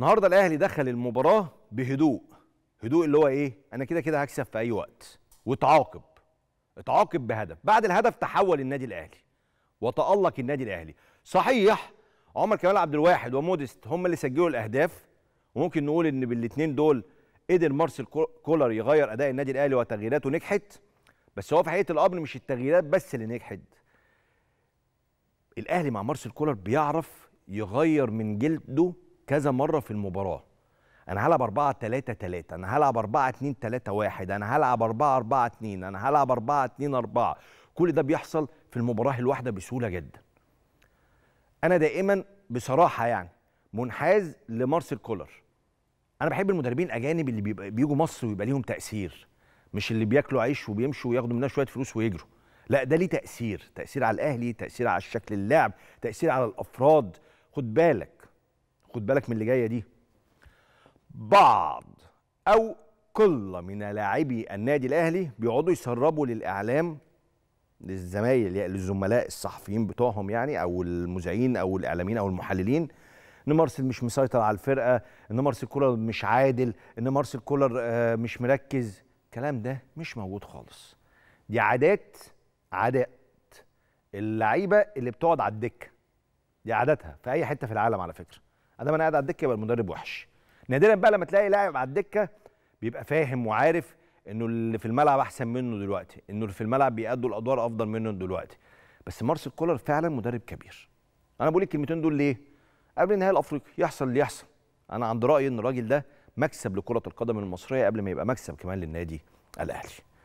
النهارده الاهلي دخل المباراه بهدوء هدوء اللي هو ايه انا كده كده هكسب في اي وقت واتعاقب اتعاقب بهدف بعد الهدف تحول النادي الاهلي وتالق النادي الاهلي صحيح عمر كمال عبد الواحد ومودست هم اللي سجلوا الاهداف وممكن نقول ان بالاثنين دول قدر مارسيل كولر يغير اداء النادي الاهلي وتغييراته نجحت بس هو في حقيقه الامر مش التغييرات بس اللي نجحت الاهلي مع مارسيل كولر بيعرف يغير من جلده كذا مره في المباراه انا هلعب 4 3 3 انا هلعب 4 2 3 1 انا هلعب 4 4 2 انا هلعب 4 2 4 كل ده بيحصل في المباراه الواحده بسهوله جدا انا دائما بصراحه يعني منحاز لمارسيل كولر انا بحب المدربين الاجانب اللي بيجوا مصر ويبقى ليهم تاثير مش اللي بياكلوا عيش وبيمشوا وياخدوا منها شويه فلوس ويجروا لا ده ليه تاثير تاثير على الاهلي تاثير على شكل اللعب تاثير على الافراد خد بالك خد بالك من اللي جايه دي بعض او كل من لاعبي النادي الاهلي بيقعدوا يسربوا للاعلام للزمايل للزملاء الصحفيين بتوعهم يعني او المذيعين او الاعلاميين او المحللين ان مارسيل مش مسيطر على الفرقه ان مارسيل كولر مش عادل ان مارسيل كولر آه، مش مركز الكلام ده مش موجود خالص دي عادات عادات اللعيبه اللي بتقعد على الدكه دي عاداتها في اي حته في العالم على فكره ادام انا قاعد على الدكه يبقى المدرب وحش نادرا بقى لما تلاقي لاعب على الدكه بيبقى فاهم وعارف انه اللي في الملعب احسن منه دلوقتي انه اللي في الملعب بيأدوا الادوار افضل منه دلوقتي بس مارسيل كولر فعلا مدرب كبير انا بقول الكلمتين دول ليه قبل النهائي الافريقي يحصل اللي يحصل انا عند رايي ان الراجل ده مكسب لكره القدم المصريه قبل ما يبقى مكسب كمان للنادي الاهلي